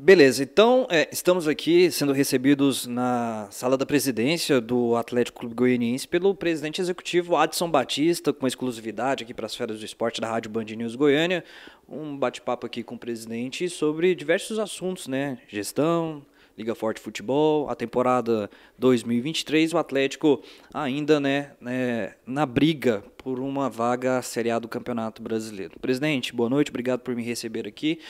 Beleza, então é, estamos aqui sendo recebidos na sala da presidência do Atlético Clube Goianiense pelo presidente executivo Adson Batista, com exclusividade aqui para as férias do esporte da Rádio Band News Goiânia. Um bate-papo aqui com o presidente sobre diversos assuntos, né? Gestão, Liga Forte Futebol. A temporada 2023, o Atlético ainda né, né, na briga por uma vaga Série A do Campeonato Brasileiro. Presidente, boa noite, obrigado por me receber aqui.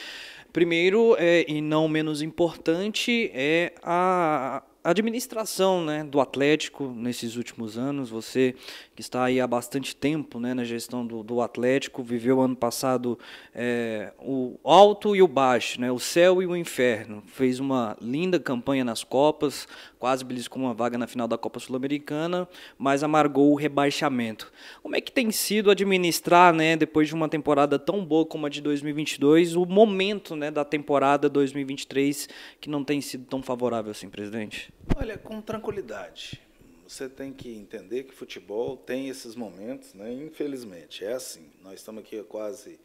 Primeiro, é, e não menos importante, é a, administração né, do Atlético nesses últimos anos, você que está aí há bastante tempo né, na gestão do, do Atlético, viveu ano passado é, o alto e o baixo, né, o céu e o inferno, fez uma linda campanha nas Copas, quase beliscou uma vaga na final da Copa Sul-Americana, mas amargou o rebaixamento. Como é que tem sido administrar, né, depois de uma temporada tão boa como a de 2022, o momento né, da temporada 2023 que não tem sido tão favorável assim, presidente? Olha, com tranquilidade. Você tem que entender que futebol tem esses momentos, né? Infelizmente, é assim. Nós estamos aqui há quase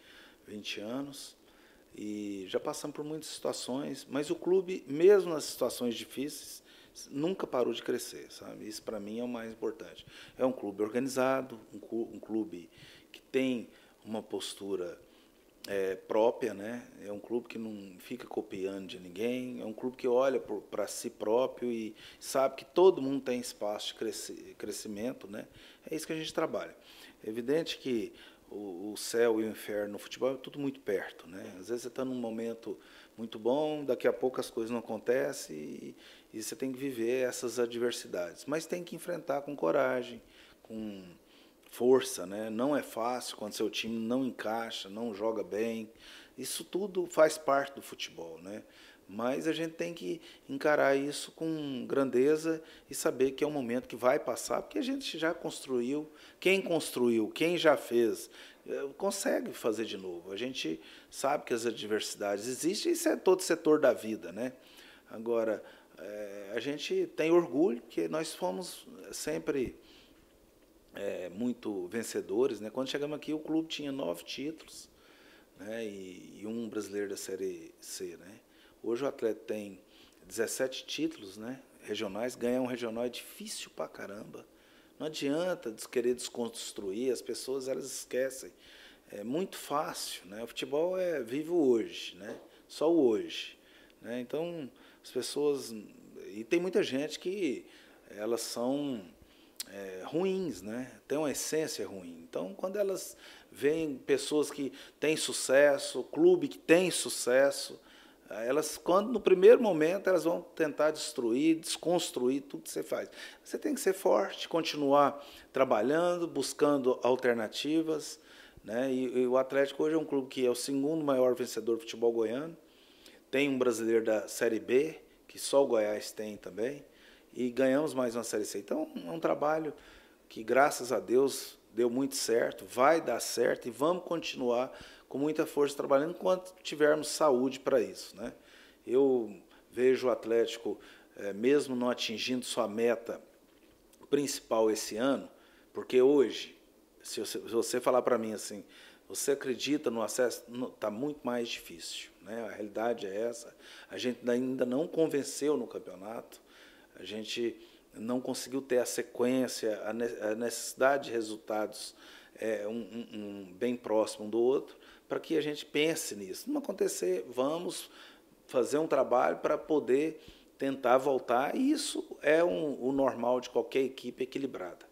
20 anos e já passamos por muitas situações, mas o clube, mesmo nas situações difíceis, nunca parou de crescer, sabe? Isso para mim é o mais importante. É um clube organizado, um clube que tem uma postura é, própria, né? É um clube que não fica copiando de ninguém, é um clube que olha para si próprio e sabe que todo mundo tem espaço de cresci crescimento, né? É isso que a gente trabalha. É evidente que o, o céu e o inferno no futebol é tudo muito perto, né? Às vezes você está num momento muito bom, daqui a pouco as coisas não acontecem e, e você tem que viver essas adversidades, mas tem que enfrentar com coragem, com força, né? Não é fácil quando seu time não encaixa, não joga bem. Isso tudo faz parte do futebol, né? Mas a gente tem que encarar isso com grandeza e saber que é um momento que vai passar, porque a gente já construiu, quem construiu, quem já fez, eh, consegue fazer de novo. A gente sabe que as adversidades existem, isso é todo setor da vida, né? Agora, é, a gente tem orgulho, porque nós fomos sempre é, muito vencedores. Né? Quando chegamos aqui, o clube tinha nove títulos né? e, e um brasileiro da Série C. Né? Hoje o atleta tem 17 títulos né? regionais, ganhar um regional é difícil pra caramba. Não adianta querer desconstruir, as pessoas elas esquecem. É muito fácil, né? O futebol é vivo hoje, né? Só hoje, né? Então, as pessoas e tem muita gente que elas são é, ruins, né? Tem uma essência ruim. Então, quando elas veem pessoas que têm sucesso, clube que tem sucesso, eh, elas, quando no primeiro momento, elas vão tentar destruir, desconstruir tudo que você faz. Você tem que ser forte, continuar trabalhando, buscando alternativas. Né? E, e o Atlético hoje é um clube que é o segundo maior vencedor do futebol goiano. Tem um brasileiro da Série B, que só o Goiás tem também e ganhamos mais uma Série C. Então, é um trabalho que, graças a Deus, deu muito certo, vai dar certo e vamos continuar com muita força trabalhando enquanto tivermos saúde para isso. Né? Eu vejo o Atlético, é, mesmo não atingindo sua meta principal esse ano, porque hoje, se você, se você falar para mim assim, você acredita no acesso, está muito mais difícil. Né? A realidade é essa. A gente ainda não convenceu no campeonato. A gente não conseguiu ter a sequência, a necessidade de resultados é, um, um, um bem próximo um do outro, para que a gente pense nisso. Não acontecer, vamos fazer um trabalho para poder tentar voltar. E isso é um, o normal de qualquer equipe equilibrada.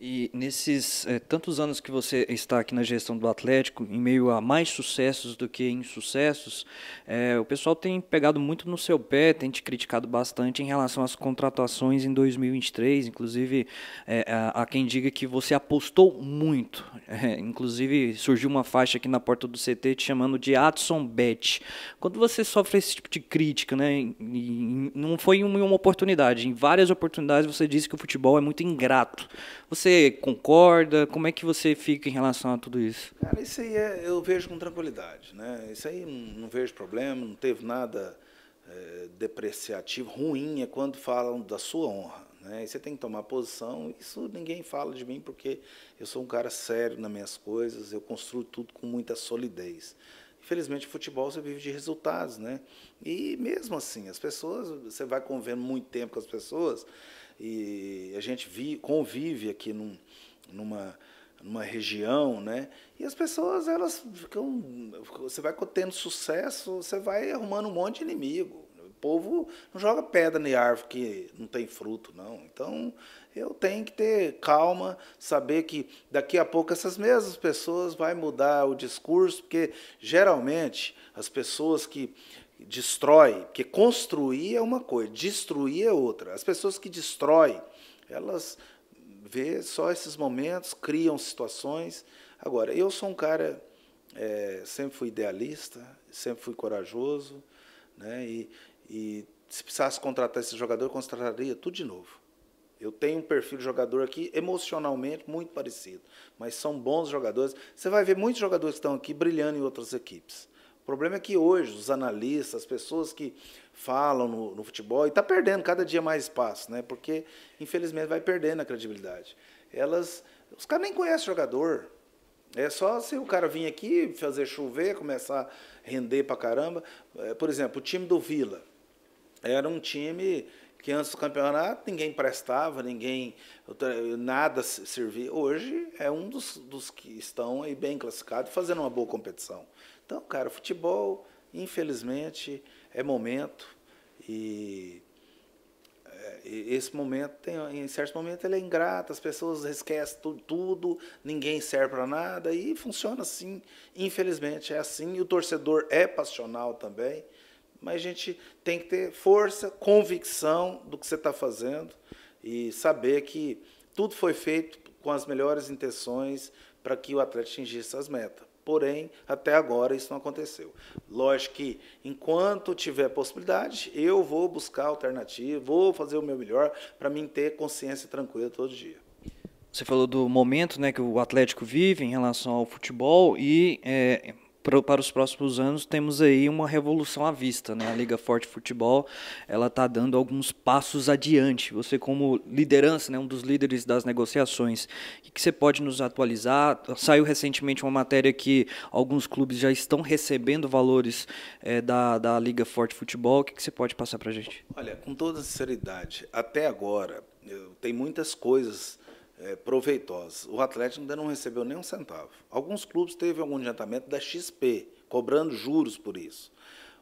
E nesses é, tantos anos que você está aqui na gestão do Atlético, em meio a mais sucessos do que insucessos, é, o pessoal tem pegado muito no seu pé, tem te criticado bastante em relação às contratações em 2023. Inclusive, é, eh, há quem diga que você apostou muito. É, inclusive, surgiu uma faixa aqui na porta do CT te chamando de Adson Bet. Quando você sofre esse tipo de crítica, né, não foi em uma oportunidade, em várias oportunidades você disse que o futebol é muito ingrato. Você você concorda? Como é que você fica em relação a tudo isso? Cara, isso aí é, eu vejo com tranquilidade. Né? Isso aí não vejo problema, não teve nada é, depreciativo. Ruim é quando falam da sua honra. Né? E você tem que tomar posição. Isso ninguém fala de mim porque eu sou um cara sério nas minhas coisas, eu construo tudo com muita solidez. Infelizmente, futebol você vive de resultados, né? E mesmo assim, as pessoas, você vai convendo muito tempo com as pessoas, e a gente vi, convive aqui num, numa numa região, né? E as pessoas elas ficam, você vai tendo sucesso, você vai arrumando um monte de inimigo. O povo não joga pedra em árvore que não tem fruto, não. Então eu tenho que ter calma, saber que daqui a pouco essas mesmas pessoas vai mudar o discurso, porque geralmente as pessoas que destrói, porque construir é uma coisa, destruir é outra. As pessoas que destroem, elas vê só esses momentos, criam situações. Agora, eu sou um cara, é, sempre fui idealista, sempre fui corajoso, né? E, e se precisasse contratar esse jogador, eu contrataria tudo de novo. Eu tenho um perfil de jogador aqui emocionalmente muito parecido, mas são bons jogadores. Você vai ver muitos jogadores que estão aqui brilhando em outras equipes. O problema é que hoje os analistas, as pessoas que falam no, no futebol, e está perdendo cada dia mais espaço, né? Porque, infelizmente, vai perdendo a credibilidade. Elas. Os caras nem conhecem o jogador. É só se o cara vir aqui, fazer chover, começar a render pra caramba. É, por exemplo, o time do Vila. Era um time que antes do campeonato ninguém prestava, ninguém. nada servia. Hoje é um dos, dos que estão aí bem classificados fazendo uma boa competição. Então, cara, futebol, infelizmente, é momento é, e esse momento tem, em certos momentos ele é ingrato, as pessoas esquecem tudo, tudo ninguém serve para nada e funciona assim, infelizmente é assim. E o torcedor é passional também, mas a gente tem que ter força, convicção do que você está fazendo e saber que tudo foi feito com as melhores intenções para que o atleta atingisse as metas. Porém, até agora isso não aconteceu. Lógico que, enquanto tiver possibilidade, eu vou buscar alternativa, vou fazer o meu melhor para mim ter consciência tranquila todo dia. Você falou do momento né, que o Atlético vive em relação ao futebol e é, para os próximos anos temos aí uma revolução à vista, né? A Liga Forte Futebol, ela está dando alguns passos adiante. Você como liderança, né, um dos líderes das negociações, o que, você pode nos atualizar? Saiu recentemente uma matéria que alguns clubes já estão recebendo valores é, da, da Liga Forte Futebol. O que, você pode passar para gente? Olha, com toda sinceridade, até agora eu, tem muitas coisas é, proveitosas. O Atlético ainda não recebeu nem um centavo. Alguns clubes teve algum adiantamento da XP, cobrando juros por isso.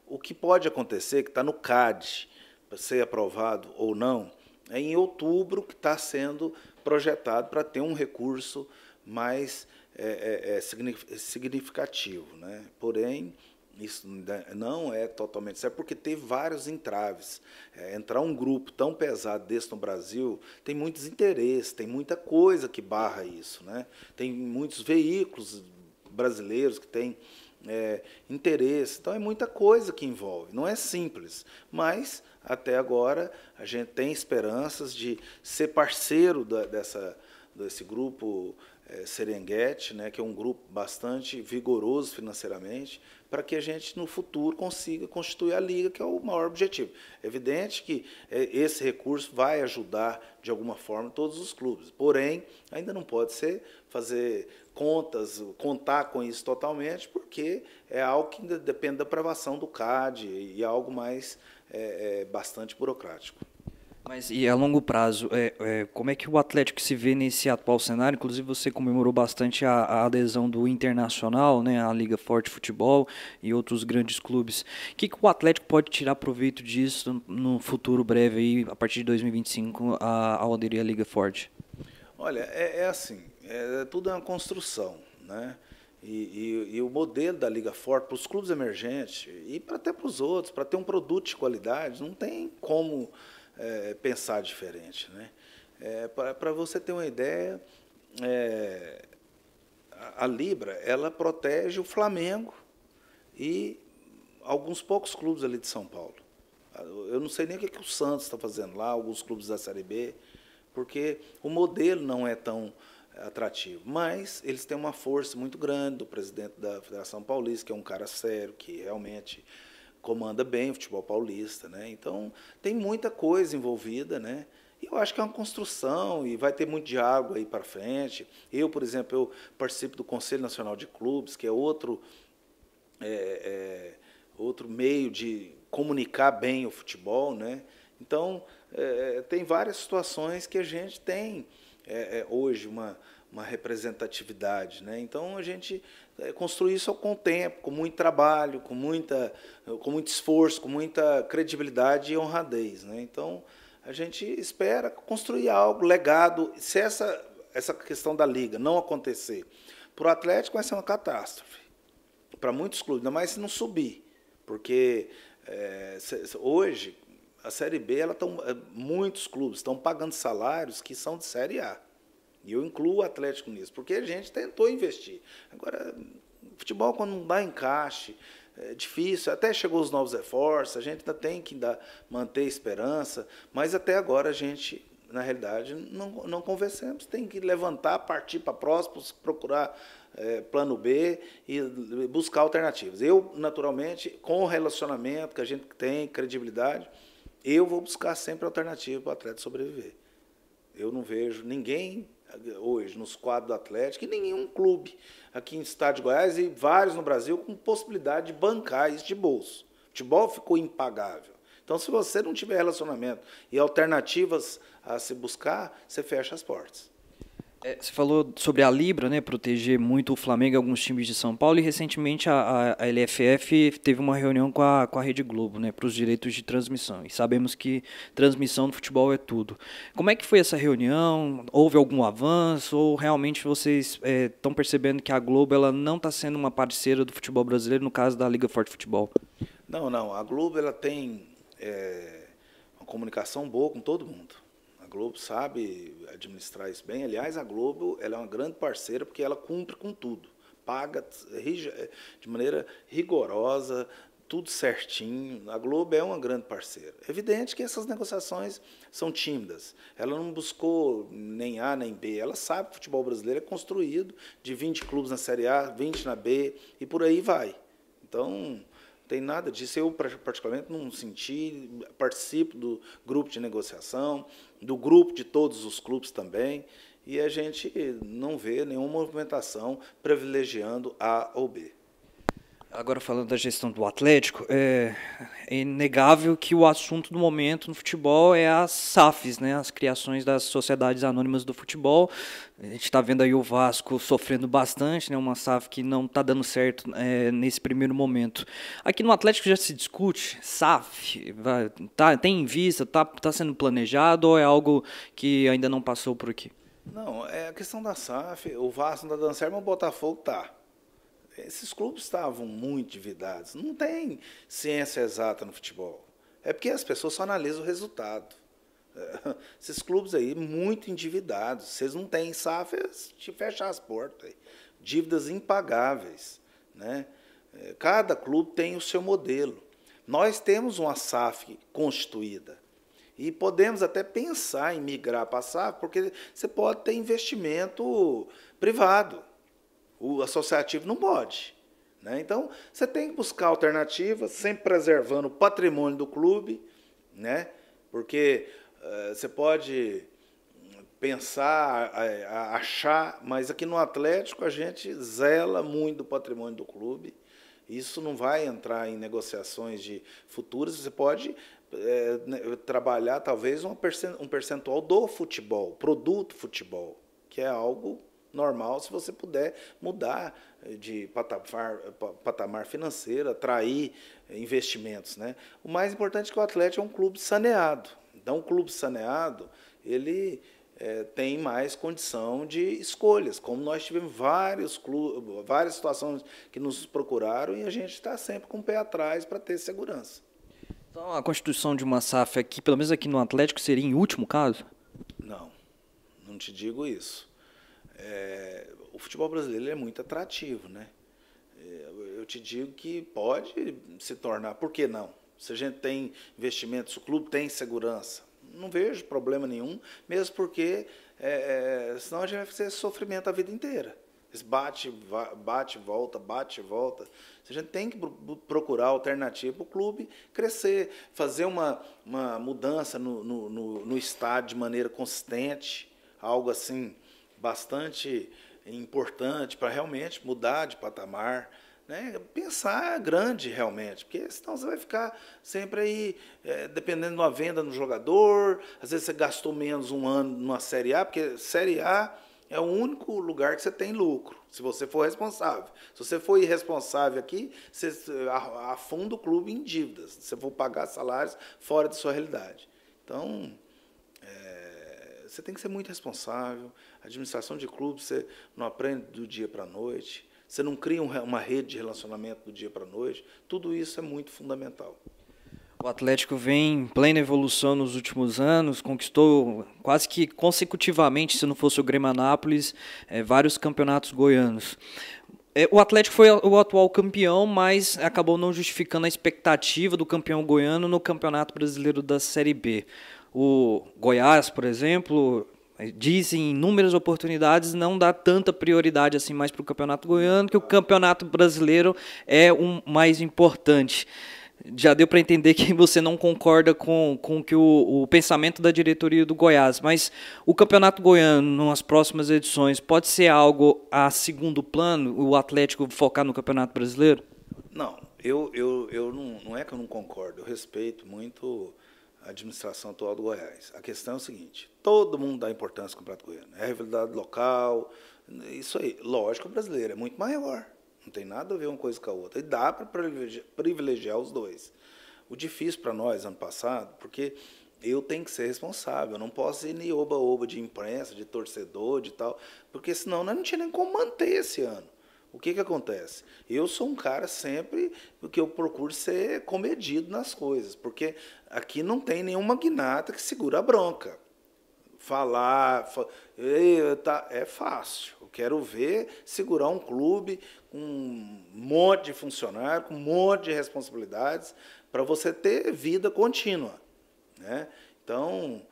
O que pode acontecer, que está no CAD, para ser aprovado ou não, é em outubro que está sendo projetado para ter um recurso mais é, é, é significativo. Né? Porém, isso né, não é totalmente certo, porque teve vários entraves. É, entrar um grupo tão pesado desse no Brasil tem muitos interesses, tem muita coisa que barra isso. Né? Tem muitos veículos brasileiros que têm é, interesse, então é muita coisa que envolve, não é simples. Mas, até agora, a gente tem esperanças de ser parceiro da, dessa, desse grupo é, Serengeti, né, que é um grupo bastante vigoroso financeiramente, para que a gente no futuro consiga constituir a liga, que é o maior objetivo. É evidente que é, esse recurso vai ajudar de alguma forma todos os clubes, porém ainda não pode ser fazer contas, contar com isso totalmente, porque é algo que ainda depende da aprovação do CAD e é algo mais é, é, bastante burocrático. Mas e a longo prazo, é, é, como é que o Atlético se vê nesse atual cenário? Inclusive você comemorou bastante a, a adesão do Internacional, né, a Liga Forte Futebol e outros grandes clubes. O que, que o Atlético pode tirar proveito disso no futuro breve, aí, a partir de 2025, a, ao aderir à Liga Forte? Olha, é, é assim, é, é tudo é uma construção, né? E, e, e, o modelo da Liga Forte para os clubes emergentes e até para os outros, para ter um produto de qualidade, não tem como é, pensar diferente. Né? É, Para você ter uma ideia, é, a Libra ela protege o Flamengo e alguns poucos clubes ali de São Paulo. Ah, eu não sei nem o que, que o Santos está fazendo lá, alguns clubes da Série B, porque o modelo não é tão atrativo. Mas eles têm uma força muito grande do presidente da Federação Paulista, que é um cara sério, que realmente comanda bem o futebol paulista, né? Então tem muita coisa envolvida, né? E eu acho que é uma construção e vai ter muito diálogo aí para frente. Eu, por exemplo, eu participo do Conselho Nacional de Clubes, que é outro é, é, outro meio de comunicar bem o futebol, né? Então é, tem várias situações que a gente tem é, é, hoje uma uma representatividade. Né? Então a gente eh, construiu isso com o tempo, com muito trabalho, com, muita, com muito esforço, com muita credibilidade e honradez. Né? Então a gente espera construir algo, legado. Se essa, essa questão da liga não acontecer, para o Atlético vai ser uma catástrofe. Para muitos clubes, ainda mais se não subir. Porque é, hoje a Série B, ela tão, eh, muitos clubes estão pagando salários que são de Série A. E eu incluo o Atlético nisso, porque a gente tentou investir. Agora, futebol quando não dá encaixe, é difícil, até chegou os novos reforços, a gente ainda tem que manter esperança, mas até agora a gente, na realidade, não, não convencemos, tem que levantar, partir para próximos, procurar é, plano B e buscar alternativas. Eu, naturalmente, com o relacionamento que a gente tem, credibilidade, eu vou buscar sempre alternativa para o atleta sobreviver. Eu não vejo ninguém hoje nos quadros do Atlético e nenhum clube aqui em Estado de Goiás e vários no Brasil com possibilidade de bancar isso de bolso. O futebol ficou impagável. Então, se você não tiver relacionamento e alternativas a se buscar, você fecha as portas. É, você falou sobre a Libra, né, proteger muito o Flamengo e alguns times de São Paulo, e recentemente a, a, a LFF teve uma reunião com a, com a Rede Globo, né, para os direitos de transmissão, e sabemos que transmissão no futebol é tudo. Como é que foi essa reunião? Houve algum avanço, ou realmente vocês estão é, percebendo que a Globo ela não está sendo uma parceira do futebol brasileiro, no caso da Liga Forte Futebol? Não, não, a Globo ela tem é, uma comunicação boa com todo mundo. Globo sabe administrar isso bem. Aliás, a Globo ela é uma grande parceira porque ela cumpre com tudo. Paga eh, eh, de maneira rigorosa, tudo certinho. A Globo é uma grande parceira. É evidente que essas negociações são tímidas. Ela não buscou nem A nem B. Ela sabe que o futebol brasileiro é construído de 20 clubes na Série A, 20 na B e por aí vai. Então, tem nada disso. Eu, particularmente, não senti, participo do grupo de negociação, do grupo de todos os clubes também, e a gente não vê nenhuma movimentação privilegiando A ou B. Agora falando da gestão do Atlético, é, é, inegável que o assunto do momento no futebol é as SAFs, né, as criações das sociedades anônimas do futebol. A gente está vendo aí o Vasco sofrendo bastante, né, uma SAF que não está dando certo é, nesse primeiro momento. Aqui no Atlético já se discute SAF, vai, tá, tem em vista, está tá sendo planejado ou é algo que ainda não passou por aqui? Não, é a questão da SAF, o Vasco não está dando certo, mas o Botafogo está esses clubes estavam muito endividados. Não tem ciência exata no futebol. É porque as pessoas só analisam o resultado. Esses clubes aí, muito endividados. Vocês não têm SAF, te fecham as portas. Dívidas impagáveis. Né? É, cada clube tem o seu modelo. Nós temos uma SAF constituída. E podemos até pensar em migrar para a SAF, porque você pode ter investimento privado. O associativo não pode. Né? Então, você tem que buscar alternativas, sempre preservando o patrimônio do clube, né? porque uh, você pode hum, pensar, achar, mas aqui no Atlético a gente zela muito o patrimônio do clube. Isso não vai entrar em negociações de futuras. Você pode é, trabalhar talvez um percentual do futebol, produto futebol, que é algo normal se você puder mudar eh, de patamar, eh, patamar financeiro, atrair eh, investimentos. Né? O mais importante é que o Atlético é um clube saneado. Então, um clube saneado, ele é, tem mais condição de escolhas, como nós tivemos vários clubes, várias situações que nos procuraram e a gente está sempre com o pé atrás para ter segurança. Então a constituição de uma SAF aqui, pelo menos aqui no Atlético, seria em último caso? Não, não te digo isso. É, o futebol brasileiro é muito atrativo, né? É, eu te digo que pode se tornar, por que não? Se a gente tem investimentos, o clube tem segurança, não vejo problema nenhum, mesmo porque é, é senão a gente vai fazer sofrimento a vida inteira. Bate, bate, volta, bate, volta. A gente tem que procurar alternativa para o clube crescer, fazer uma, uma mudança no, no, no, no estádio de maneira consistente, algo assim bastante importante para realmente mudar de patamar, né? pensar grande realmente, porque senão você vai ficar sempre aí é, dependendo de uma venda no jogador, às vezes você gastou menos um ano numa Série A, porque Série A é o único lugar que você tem lucro, se você for responsável. Se você for irresponsável aqui, você afunda o clube em dívidas, você for pagar salários fora da sua realidade. Então, é, você tem que ser muito responsável. A administração de clube você não aprende do dia para a noite. Você não cria uma rede de relacionamento do dia para a noite. Tudo isso é muito fundamental. O Atlético vem em plena evolução nos últimos anos, conquistou quase que consecutivamente, se não fosse o Grêmio Anápolis, é, vários campeonatos goianos. É, o Atlético foi o atual campeão, mas acabou não justificando a expectativa do campeão goiano no Campeonato Brasileiro da Série B. O Goiás, por exemplo, dizem inúmeras oportunidades não dá tanta prioridade assim mais para o campeonato goiano que o campeonato brasileiro é o um mais importante já deu para entender que você não concorda com, com que o, o pensamento da diretoria do Goiás, mas o Campeonato Goiano, nas próximas edições, pode ser algo a segundo plano, o Atlético focar no Campeonato Brasileiro? Não, eu, eu, eu não, não é que eu não concordo, eu respeito muito administração atual do Goiás. A questão é o seguinte: todo mundo dá importância ao Campeonato Goiano. É a rivalidade local, isso aí. Lógico, o brasileiro é muito maior. Não tem nada a ver uma coisa com a outra. E dá para privilegiar os dois. O difícil para nós, ano passado, porque eu tenho que ser responsável. Eu não posso ir nem oba-oba de imprensa, de torcedor, de tal. Porque senão nós não tinha nem como manter esse ano. O que, que acontece? Eu sou um cara sempre que eu procuro ser comedido nas coisas, porque aqui não tem nenhuma guinata que segura a bronca. Falar, fa... tá, é fácil. Eu quero ver segurar um clube com um monte de funcionário, com um monte de responsabilidades, para você ter vida contínua. Né? Então,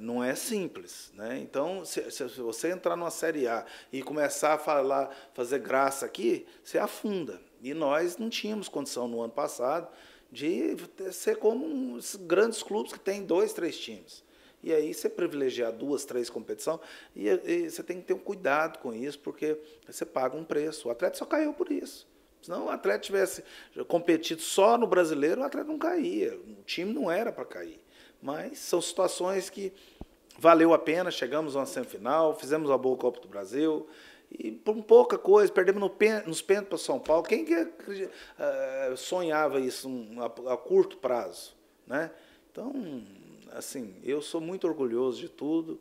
não é simples, né? Então, se, se, você entrar numa série A e começar a falar, fazer graça aqui, você afunda. E nós não tínhamos condição no ano passado de ser como uns grandes clubes que têm dois, três times. E aí você privilegiar duas, três competições, e, e, você tem que ter um cuidado com isso, porque você paga um preço. O atleta só caiu por isso. Se não o atleta tivesse competido só no brasileiro, o atleta não caía. O time não era para cair. Mas são situações que valeu a pena, chegamos a uma semifinal, fizemos a boa Copa do Brasil, e por pouca coisa, perdemos no pen, nos pênaltis para São Paulo. Quem que uh, sonhava isso um, a, a, curto prazo? Né? Então, assim, eu sou muito orgulhoso de tudo,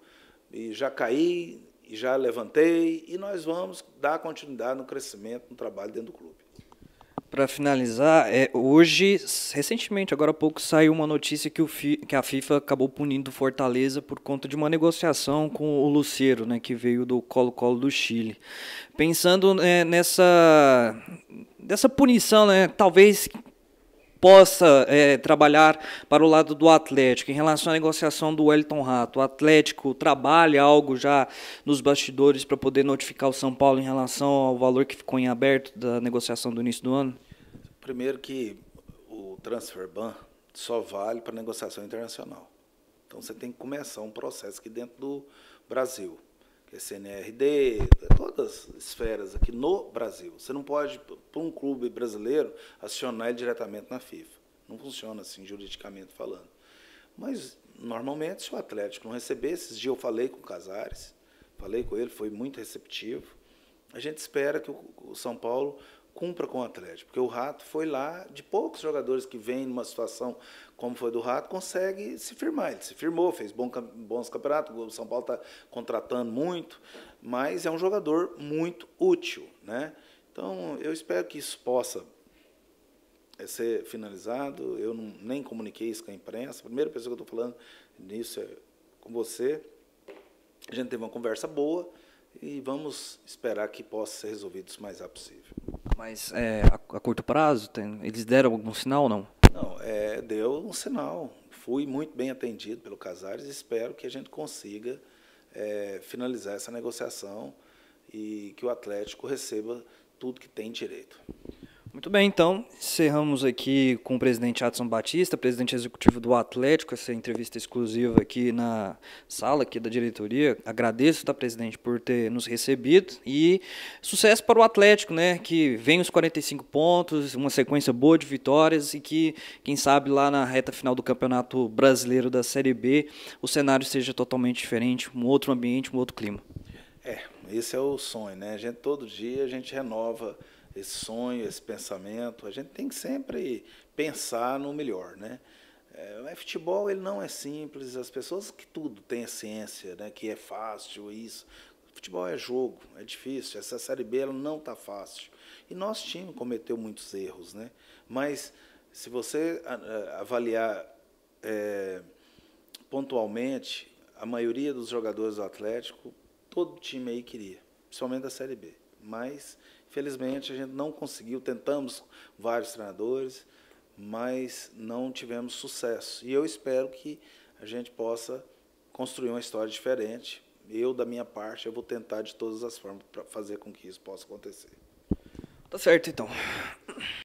e já caí, e já levantei, e nós vamos dar continuidade no crescimento, no trabalho dentro do clube para finalizar, é, hoje, recentemente, agora há pouco, saiu uma notícia que, o Fi, que a FIFA acabou punindo o Fortaleza por conta de uma negociação com o Luceiro, né, que veio do Colo-Colo do Chile. Pensando é, nessa, nessa punição, né, talvez possa é, trabalhar para o lado do Atlético. Em relação à negociação do Wellington Rato, o Atlético trabalha algo já nos bastidores para poder notificar o São Paulo em relação ao valor que ficou em aberto da negociação do início do ano? Primeiro que o transfer ban só vale para negociação internacional. Então você tem que começar um processo aqui dentro do Brasil que é CNRD, todas as esferas aqui no Brasil. Você não pode, para um clube brasileiro, acionar ele diretamente na FIFA. Não funciona assim, juridicamente falando. Mas, normalmente, se o Atlético não receber, esses dias eu falei com o Casares, falei com ele, foi muito receptivo. A gente espera que o São Paulo cumpra com o Atlético. Porque o Rato foi lá, de poucos jogadores que vêm numa situação como foi do Rato, consegue se firmar. Ele se firmou, fez bons campeonatos, o São Paulo está contratando muito, mas é um jogador muito útil. Né? Então, eu espero que isso possa eh, ser finalizado. Eu não, nem comuniquei isso com a imprensa. A primeira pessoa que eu estou falando nisso é com você. A gente teve uma conversa boa e vamos esperar que possa ser resolvido isso o mais rápido possível. Mas é, a, a, curto prazo, tem, eles deram algum sinal ou não? Não, é, deu um sinal. Fui muito bem atendido pelo Casares e espero que a gente consiga é, finalizar essa negociação e que o Atlético receba tudo que tem direito. Muito bem, então, encerramos aqui com o presidente Adson Batista, presidente executivo do Atlético, essa entrevista exclusiva aqui na sala aqui da diretoria. Agradeço, tá, presidente, por ter nos recebido e sucesso para o Atlético, né, que vem os 45 pontos, uma sequência boa de vitórias e que, quem sabe, lá na reta final do Campeonato Brasileiro da Série B, o cenário seja totalmente diferente, um outro ambiente, um outro clima. É, esse é o sonho, né? A gente, todo dia a gente renova esse sonho, esse pensamento. A gente tem que sempre pensar no melhor, né? É, o futebol ele não é simples. As pessoas que tudo tem a ciência, né? Que é fácil isso. O futebol é jogo, é difícil. Essa série B ela não tá fácil. E nosso time cometeu muitos erros, né? Mas se você avaliar é, pontualmente, a maioria dos jogadores do Atlético, todo time aí queria, principalmente da série B. Mas Felizmente, a gente não conseguiu, tentamos vários treinadores, mas não tivemos sucesso. E eu espero que a gente possa construir uma história diferente. Eu, da minha parte, eu vou tentar de todas as formas para fazer com que isso possa acontecer. Tá certo, então.